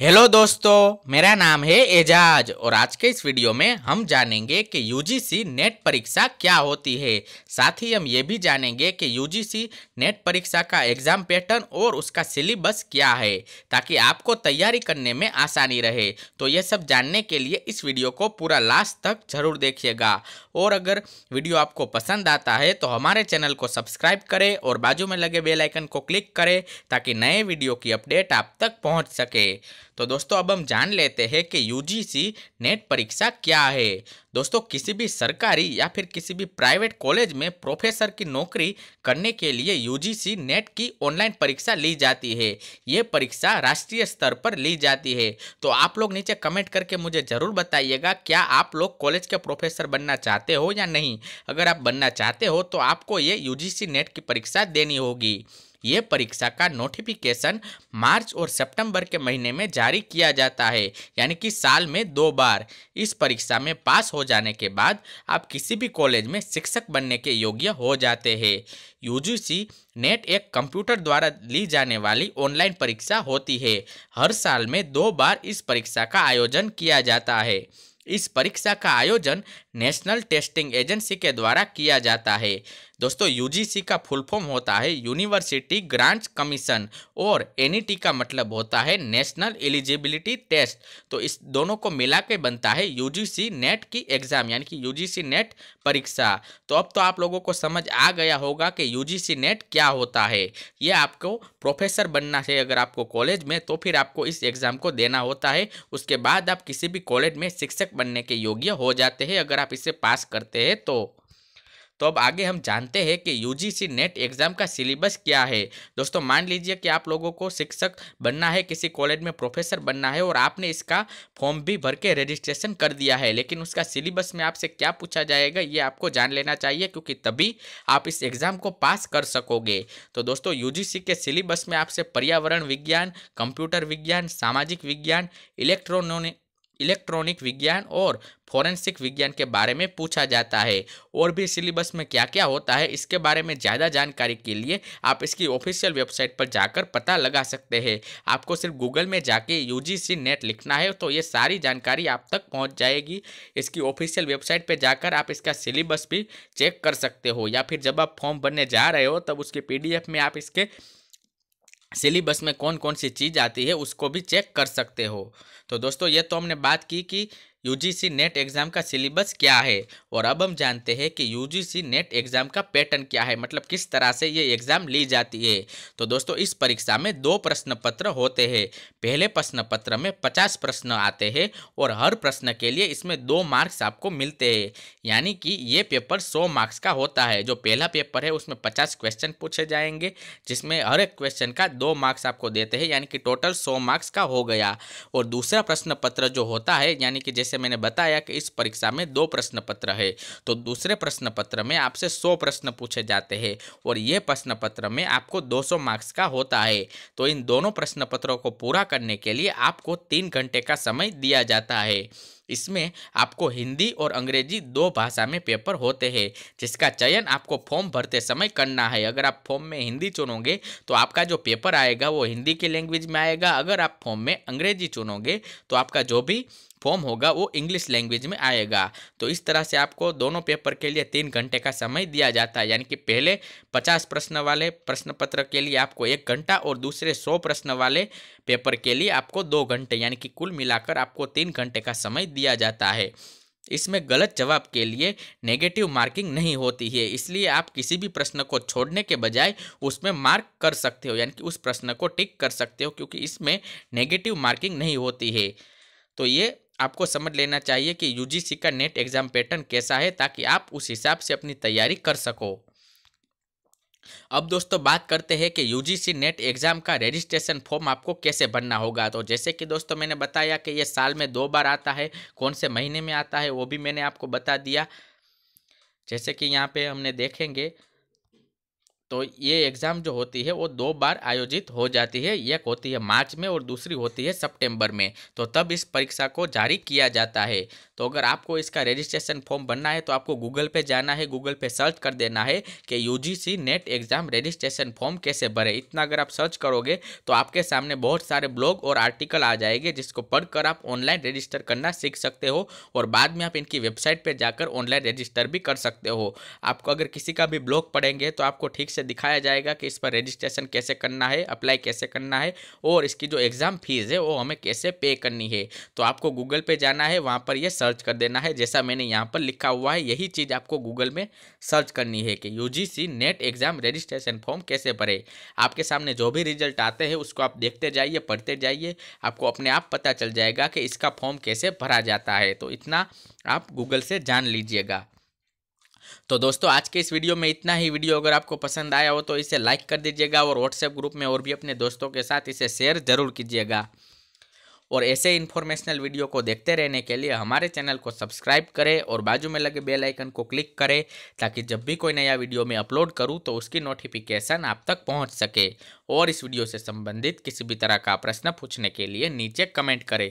hello दोस्तों मेरा नाम है एजाज और आज के इस वीडियो में हम जानेंगे कि यूजीसी नेट परीक्षा क्या होती है साथ ही हम ये भी जानेंगे कि यूजीसी नेट परीक्षा का एग्ज़ाम पैटर्न और उसका सिलेबस क्या है ताकि आपको तैयारी करने में आसानी रहे तो ये सब जानने के लिए इस वीडियो को पूरा लास्ट तक जरूर देखिएगा और अगर वीडियो आपको पसंद आता है तो हमारे चैनल को सब्सक्राइब करें और बाजू में लगे बेल आइकन को क्लिक करें ताकि नए वीडियो की अपडेट आप तक पहुंच सके तो दोस्तों अब हम जान लेते हैं कि यूजीसी नेट परीक्षा क्या है दोस्तों किसी भी सरकारी या फिर किसी भी प्राइवेट कॉलेज में प्रोफेसर की नौकरी करने के लिए यूजीसी नेट की ऑनलाइन परीक्षा ली जाती है ये परीक्षा राष्ट्रीय स्तर पर ली जाती है तो आप लोग नीचे कमेंट करके मुझे ज़रूर बताइएगा क्या आप लोग कॉलेज के प्रोफेसर बनना चाहते हो या नहीं अगर आप बनना चाहते हो तो आपको ये यू नेट की परीक्षा देनी होगी ये परीक्षा का नोटिफिकेशन मार्च और सितंबर के महीने में जारी किया जाता है यानी कि साल में दो बार इस परीक्षा में पास हो जाने के बाद आप किसी भी कॉलेज में शिक्षक बनने के योग्य हो जाते हैं यूजीसी नेट एक कंप्यूटर द्वारा ली जाने वाली ऑनलाइन परीक्षा होती है हर साल में दो बार इस परीक्षा का आयोजन किया जाता है इस परीक्षा का आयोजन नेशनल टेस्टिंग एजेंसी के द्वारा किया जाता है दोस्तों यूजीसी का फुल फॉर्म होता है यूनिवर्सिटी ग्रांट्स कमीशन और एनईटी e का मतलब होता है नेशनल एलिजिबिलिटी टेस्ट तो इस दोनों को मिला के बनता है यूजीसी नेट की एग्ज़ाम यानी कि यूजीसी नेट परीक्षा तो अब तो आप लोगों को समझ आ गया होगा कि यूजीसी नेट क्या होता है ये आपको प्रोफेसर बनना है अगर आपको कॉलेज में तो फिर आपको इस एग्ज़ाम को देना होता है उसके बाद आप किसी भी कॉलेज में शिक्षक बनने के योग्य हो जाते हैं अगर आप इसे पास करते हैं तो तो अब आगे हम जानते हैं कि यूजीसी नेट एग्जाम का सिलेबस क्या है दोस्तों मान लीजिए कि आप लोगों को शिक्षक बनना है किसी कॉलेज में प्रोफेसर बनना है और आपने इसका फॉर्म भी भर के रजिस्ट्रेशन कर दिया है लेकिन उसका सिलेबस में आपसे क्या पूछा जाएगा ये आपको जान लेना चाहिए क्योंकि तभी आप इस एग्ज़ाम को पास कर सकोगे तो दोस्तों यू के सिलेबस में आपसे पर्यावरण विज्ञान कंप्यूटर विज्ञान सामाजिक विज्ञान इलेक्ट्रॉनिक इलेक्ट्रॉनिक विज्ञान और फॉरेंसिक विज्ञान के बारे में पूछा जाता है और भी सिलेबस में क्या क्या होता है इसके बारे में ज़्यादा जानकारी के लिए आप इसकी ऑफिशियल वेबसाइट पर जाकर पता लगा सकते हैं आपको सिर्फ गूगल में जाके यू नेट लिखना है तो ये सारी जानकारी आप तक पहुँच जाएगी इसकी ऑफिशियल वेबसाइट पर जाकर आप इसका सिलेबस भी चेक कर सकते हो या फिर जब आप फॉर्म भरने जा रहे हो तब उसके पी में आप इसके सिलेबस में कौन कौन सी चीज़ आती है उसको भी चेक कर सकते हो तो दोस्तों ये तो हमने बात की कि यूजीसी नेट एग्ज़ाम का सिलेबस क्या है और अब हम जानते हैं कि यूजीसी नेट एग्ज़ाम का पैटर्न क्या है मतलब किस तरह से ये एग्ज़ाम ली जाती है तो दोस्तों इस परीक्षा में दो प्रश्न पत्र होते हैं पहले प्रश्न पत्र में पचास प्रश्न आते हैं और हर प्रश्न के लिए इसमें दो मार्क्स आपको मिलते हैं यानी कि ये पेपर सौ मार्क्स का होता है जो पहला पेपर है उसमें पचास क्वेश्चन पूछे जाएंगे जिसमें हर एक क्वेश्चन का दो मार्क्स आपको देते हैं यानी कि टोटल सौ मार्क्स का हो गया और दूसरा प्रश्न पत्र जो होता है यानी कि जैसे जैसे मैंने बताया कि इस परीक्षा में दो प्रश्न पत्र है तो दूसरे प्रश्न पत्र में आपसे सौ प्रश्न पूछे जाते हैं और ये प्रश्न पत्र में आपको 200 मार्क्स का होता है तो इन दोनों प्रश्न पत्रों को पूरा करने के लिए आपको तीन घंटे का समय दिया जाता है इसमें आपको हिंदी और अंग्रेजी दो भाषा में पेपर होते हैं जिसका चयन आपको फॉर्म भरते समय करना है अगर आप फॉर्म में हिंदी चुनोगे तो आपका जो पेपर आएगा वो हिंदी के लैंग्वेज में आएगा अगर आप फॉर्म में अंग्रेजी चुनोगे तो आपका जो भी फॉर्म होगा वो इंग्लिश लैंग्वेज में आएगा तो इस तरह से आपको दोनों पेपर के लिए तीन घंटे का समय दिया जाता है यानी कि पहले पचास प्रश्न वाले प्रश्न पत्र के लिए आपको एक घंटा और दूसरे सौ प्रश्न वाले पेपर के लिए आपको दो घंटे यानी कि कुल मिलाकर आपको तीन घंटे का समय दिया जाता है इसमें गलत जवाब के लिए नेगेटिव मार्किंग नहीं होती है इसलिए आप किसी भी प्रश्न को छोड़ने के बजाय उसमें मार्क कर सकते हो यानी कि उस प्रश्न को टिक कर सकते हो क्योंकि इसमें नेगेटिव मार्किंग नहीं होती है तो ये आपको समझ लेना चाहिए कि यू का नेट एग्ज़ाम पैटर्न कैसा है ताकि आप उस हिसाब से अपनी तैयारी कर सको अब दोस्तों बात करते हैं कि यूजीसी नेट एग्ज़ाम का रजिस्ट्रेशन फॉर्म आपको कैसे भरना होगा तो जैसे कि दोस्तों मैंने बताया कि ये साल में दो बार आता है कौन से महीने में आता है वो भी मैंने आपको बता दिया जैसे कि यहाँ पे हमने देखेंगे तो ये एग्ज़ाम जो होती है वो दो बार आयोजित हो जाती है एक होती है मार्च में और दूसरी होती है सितंबर में तो तब इस परीक्षा को जारी किया जाता है तो अगर आपको इसका रजिस्ट्रेशन फॉर्म भरना है तो आपको गूगल पे जाना है गूगल पे सर्च कर देना है कि U NET exam registration form कैसे भरे इतना अगर आप सर्च करोगे तो आपके सामने बहुत सारे ब्लॉग और आर्टिकल आ जाएंगे जिसको कर आप ऑनलाइन रजिस्टर करना सीख सकते हो और बाद में आप इनकी वेबसाइट पर जाकर ऑनलाइन रजिस्टर भी कर सकते हो आपको अगर किसी का भी ब्लॉग पढ़ेंगे तो आपको ठीक से दिखाया जाएगा कि इस पर रजिस्ट्रेशन कैसे करना है अप्लाई कैसे करना है और इसकी जो एग्ज़ाम फीस है वो हमें कैसे पे करनी है तो आपको गूगल पे जाना है वहाँ पर ये सर्च कर देना है जैसा मैंने यहाँ पर लिखा हुआ है यही चीज़ आपको गूगल में सर्च करनी है कि U NET exam registration form कैसे भरे आपके सामने जो भी रिजल्ट आते हैं उसको आप देखते जाइए पढ़ते जाइए आपको अपने आप पता चल जाएगा कि इसका फॉर्म कैसे भरा जाता है तो इतना आप गूगल से जान लीजिएगा तो दोस्तों आज के इस वीडियो में इतना ही वीडियो अगर आपको पसंद आया हो तो इसे लाइक कर दीजिएगा और व्हाट्सएप ग्रुप में और भी अपने दोस्तों के साथ इसे शेयर ज़रूर कीजिएगा और ऐसे इन्फॉर्मेशनल वीडियो को देखते रहने के लिए हमारे चैनल को सब्सक्राइब करें और बाजू में लगे बेल आइकन को क्लिक करें ताकि जब भी कोई नया वीडियो मैं अपलोड करूं तो उसकी नोटिफिकेशन आप तक पहुंच सके और इस वीडियो से संबंधित किसी भी तरह का प्रश्न पूछने के लिए नीचे कमेंट करें